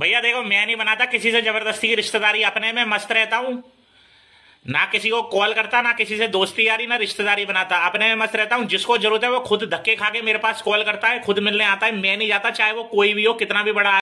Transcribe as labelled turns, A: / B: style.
A: भैया देखो मैं नहीं बनाता किसी से जबरदस्ती की रिश्तेदारी अपने में मस्त रहता हूँ ना किसी को कॉल करता ना किसी से दोस्ती यारी ना रिश्तेदारी बनाता अपने में मस्त रहता हूँ जिसको जरूरत है वो खुद धक्के खा के मेरे पास कॉल करता है खुद मिलने आता है मैं नहीं जाता चाहे वो कोई भी हो कितना भी बड़ा